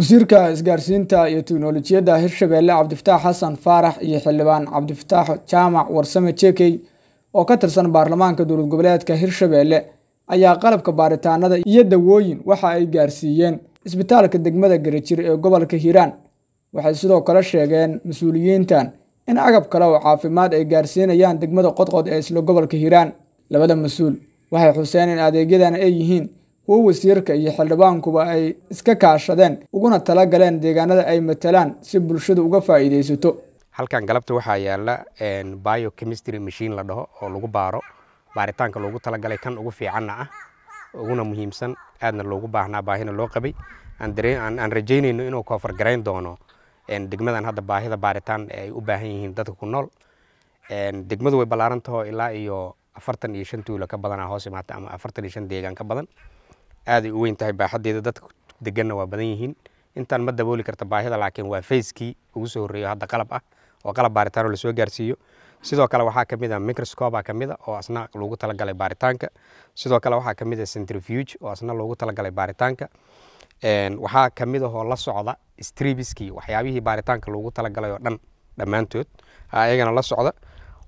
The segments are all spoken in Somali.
wasiirka isgaarsiinta iyo tiknolojiyadda hirshabeelle cabdifataax xasan faarax iyo xildhibaan cabdifataax jaamac warsame jekey oo ka tirsan baarlamaanka dowlad goboleedka hirshabeelle ayaa qalabka baaritaanada iyo dawooyin waxa ay gaarsiiyeen isbitaalka degmada garajir ee gobolka hiiraan waxay sidoo kale sheegeen mas-uuliyiintan in agab kale oo caafimaad ay gaarsiinayaan degmada qodqod ee isla gobolka hiiraan labada mas-uul waxay xuseen in adeegyadan ay yihiin kuwo wasiirka iyo xildhibaankuba ay iska kaashadeen uguna tala galeen deegaanada ay matalaan si bulshadu uga faa'iidaysato halkan galabta waxaa yaala bio chemistry mashiin la dhaho oo lagu baaro baaritaanka loogu talagalay kan ugu fiicanna ah uguna muhiimsan aadna loogu baahnaa baahina loo qabay aan rajaynayno inuu koofargarayn doono degmadan hadda baahida baaritaan ay u baahan yihiin dadka ku nool degmadu way ballaaran taho ilaa iyo afartan iyo shan tuula ka badanaa hoos imaata ama afartan iyo shan deegaan ka badan aaday u weyn tahay baaxadeeda dadka deganna waa badan yihiin intaan ma dabooli karta baahida laakiin waa fayskii ugu soo horreeyo hadda qalab ah oo qalab baaritaano lasoo gaarsiiyo sidoo kale waxaa ka mid a ah microscoba ka mid a ah oo asna loogu talagalay baaritaanka sidoo kale waxaa ka mid a ah centrifuge oo asna loogu talagalay baaritaanka waxaa ka mid ahoo la socda stribiskii waxyaabihii baaritaanka loogu talagalay oo dhan dhammaantood ayagana la socda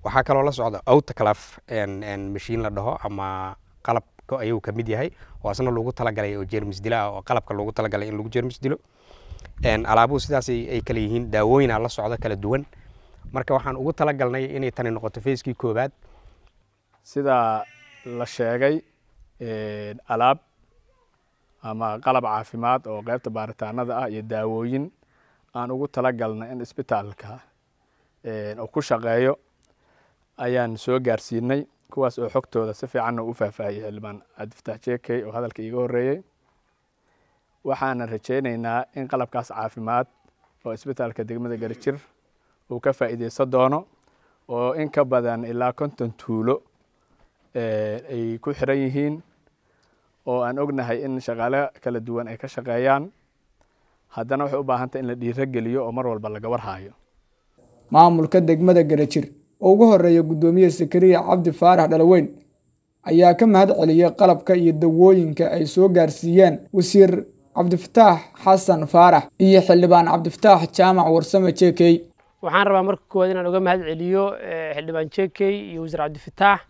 waxaa kaloo la socda outclaf mashiin la dhaho ama qalab ayuu ka mid yahay oo asna loogu talagalay oo jeermis dilaa oo qalabka loogu talagalay in lagu jeermis dilo alaabuhu sidaas ay kala yihiin daawooyina la socdo kala duwan marka waxaan ugu talagalnay inay tani noqoto feyskii koobaad sidaa la sheegay alaab ama qalab caafimaad oo qeybta baaritaanada ah iyo daawooyin aan ugu talagalnay in isbitaalka oo ku shaqeeyo ayaan soo gaarsiinay kuwaas oo xogtooda si fiicanna u faahfaahiyey xildhibaan cabdifataax jeekey oo hadalka iiga horreeyey waxaana rajaynaynaa in qalabkaas caafimaad oo isbitaalka degmada garijir uu ka faa'iideysan doono oo in ka badan ilaa konton tuulo eh, ay ku xiran yihiin oo aan ognahay in shaqaale kala duwan ay ka shaqeeyaan haddana waxay u baahantay in la dhiiro geliyo oo mar walba laga warhaayo maamulka degmada garajir oo ugu horeeya guddoomiye sakariya cabdi faarax dhalaweyn ayaa ka mahad celiyay qalabka iyo dawooyinka ay soo gaarsiiyeen wasiir cabdifataax xasan faarax iyo xildhibaan cabdifataax jaamac warsame jekey waxaan rabaa marka koowaad inaan uga mahad celiyo eh, xildhibaan jekey iyo wasiir cabdifataax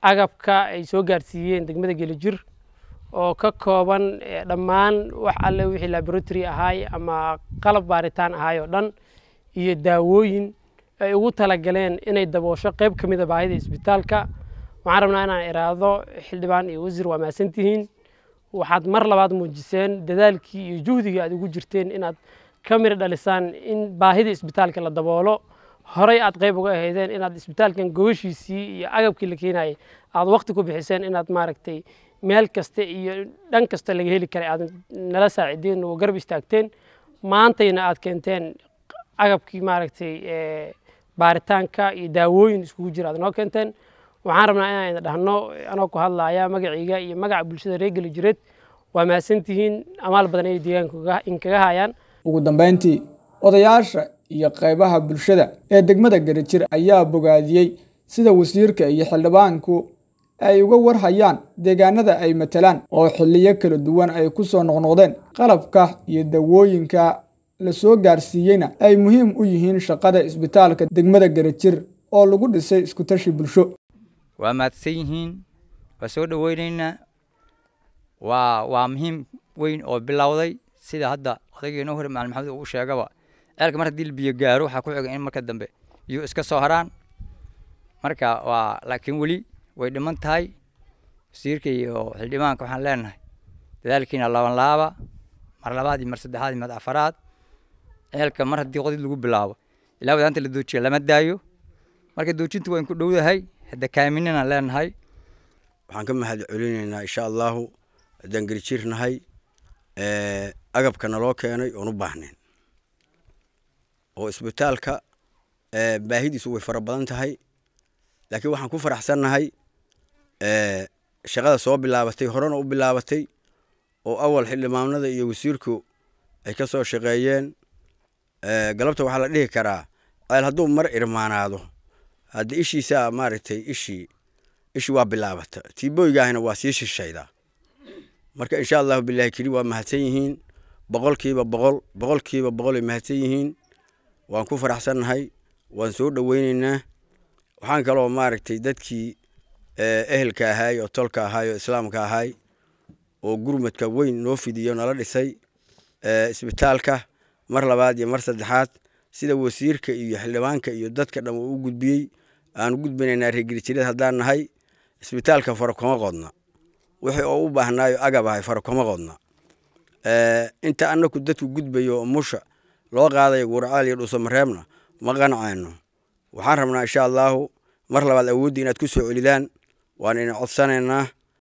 agabka ay soo gaarsiiyeen degmada gelijir oo ka kooban eh, dhammaan wax alle wixii laboratory ahaay ama qalab baaritaan ahaay oo dhan iyo daawooyin ay ugu talagaleen inay daboosho qayb ka mid a ah baahida isbitaalka waxaan rabnaa inaan iraahdo xildhibaan iyo wasiir waa mahadsantihiin waxaad mar labaad muujiseen dadaalkii iyo juhdigii aad ugu jirteen inaad ka mid dhalisaan in baahida isbitaalka la daboolo horey aad qayb uga ahaydeen inaad isbitaalkan gogashiisii iyo agabkii la keenayay aad waqti ku bixiseen inaad maaragtay meel kasta iyo dhan kasta laga heli karay aad nala saacideen oo garab istaagteen maantayna aad keenteen agabkii maaragtay eh, baaritaanka iyo daawooyin iskugu jira aad noo keenteen waxaan rabnaa inaan dhahno anoo ku hadlaaya magaciiga iyo magaca bulshada reer gelijireed waa mahadsantihiin amaal badan inay deegaanka inkaga hayaan ugu dambeyntii odayaasha iyo qaybaha bulshada ee degmada garijir ayaa bogaadiyey sida wasiirka iyo xildhibaanku ay uga warhayaan deegaanada ay matalaan oo xilliyo kala duwan ay ku soo noqnoqdeen qalabka iyo dawooyinka la soo gaarsiiyeyna ay muhiim u yihiin shaqada isbitaalka degmada garajir oo lagu dhisay iskutashi bulsho waa mahadsan yihiin waa soo dhoweyneynaa waa waa muhiim weyn oo bilowday sida hadda odaygeeno hore macalin maxamed uu sheegaba ceelka mar haddii biyo gaaro waxaa ku xiga in marka dambe biyo iska soo haraan marka waa laakiin weli way dhiman tahay wasiirka iyo xildhibaanka waxaan leenahay dadaalkiina laabanlaaba mar labaad iyo mar saddexaad iyo mar afaraad ehelka mar haddii qodid lagu bilaabo ilaa wadaanta la doojiya lama daayo marka doojintu waan ku dhowdahay hadakaaminana leenahay waxaan ka mahad celinaynaa insha allaahu haddaan gelijiir nahay agabka naloo keenay oon u baahnayn oo isbitaalka baahidiisu way fara badan tahay laakiin waxaan ku faraxsannahay shaqada soo bilaabatay horena u bilaabatay oo awal xildhibaanada iyo wasiirku ay ka soo shaqeeyeen Eh, galabta waxaa la dhihi karaa ceel hadduu mar irmaanaado hadde ishiisaa maaragtay ishii ishii waa bilaabata tiibooygaahina waa sii shishayda marka insha allahu bilahi keli waa mahadsan yihiin boqolkiiba boqol boqolkiiba boqolay mahadsan yihiin waan ku faraxsannahay waan soo dhoweyneynaa waxaan kaloo maaragtay dadkii eh, ehelka ahaay oo tolka ahaay oo islaamka ahaay oo gurmadka weyn noo fidiyo nala dhisay eh, isbitaalka mar labaad iyo mar saddexaad sida wasiirka iyo xildhibaanka iyo dadka dham u gudbiyey aanu gudbinaynaa reergirjireed haddaan nahay isbitaalka fara kuma qodna wixii oo u baahnaayo agabahay ahay fara qodna inta anaku dadku gudbayo musha loo qaadayo guurcaal iyo dhuusamareebna ma qancayno waxaan rabnaa insha allaahu mar labaad awooddii inaad ku soo celidaan waana idin codsanaynaa